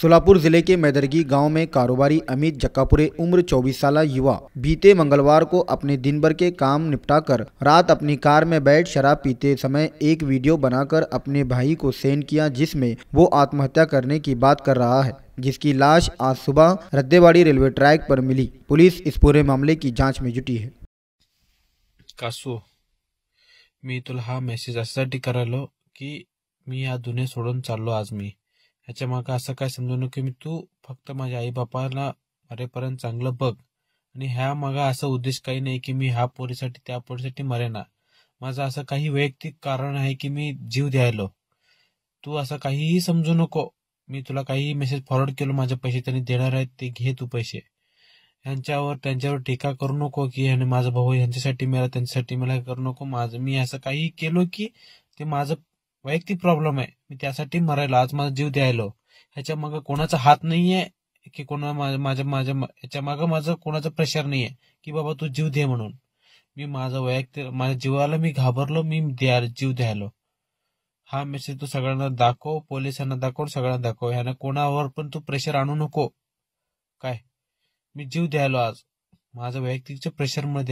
सोलापुर जिले के मैदरगी गांव में कारोबारी अमित जक्कापुरे उम्र 24 साल युवा बीते मंगलवार को अपने दिन भर के काम निपटाकर रात अपनी कार में बैठ शराब पीते समय एक वीडियो बनाकर अपने भाई को सेंड किया जिसमें वो आत्महत्या करने की बात कर रहा है जिसकी लाश आज सुबह रद्देवाड़ी रेलवे ट्रैक पर मिली पुलिस इस पूरे मामले की जाँच में जुटी है आज ह्याच्या मागं असं काय समजू नको मी तू फक्त माझ्या आई बापाला मरेपर्यंत चांगलं बघ आणि ह्या मागा असा उद्देश काही नाही की मी ह्या पोरीसाठी त्या पोरीसाठी मरेना माझं असं काही वैयक्तिक कारण आहे की मी जीव द्यायलो तू असं काहीही समजू नको मी तुला काही मेसेज फॉरवर्ड केलो माझे पैसे त्यांनी देणार आहेत ते घे तू पैसे ह्यांच्यावर त्यांच्यावर टीका करू नको की आणि माझा भाऊ ह्यांच्यासाठी मला त्यांच्यासाठी मला करू नको माझं मी असं काही केलो की ते माझं वैयक्तिक प्रॉब्लम आहे त्यासाठी मरायला आज माझा जीव द्यायलो ह्याच्या मागं कोणाचा हात नाहीये की कोणा माझ्या माझ्या याच्या मागं माझं कोणाचं प्रेशर नाहीये की बाबा तू जीव दे म्हणून मी माझा वैयक्तिक माझ्या जीवाला मी घाबरलो मी द्या जीव द्यायलो हा मेसेज तू सगळ्यांना दाखव पोलिसांना दाखव सगळ्यांना दाखव ह्यानं कोणावर पण तू प्रेशर आणू नको काय मी जीव द्यायलो आज माझ्या वैयक्तिकच्या प्रेशरमध्ये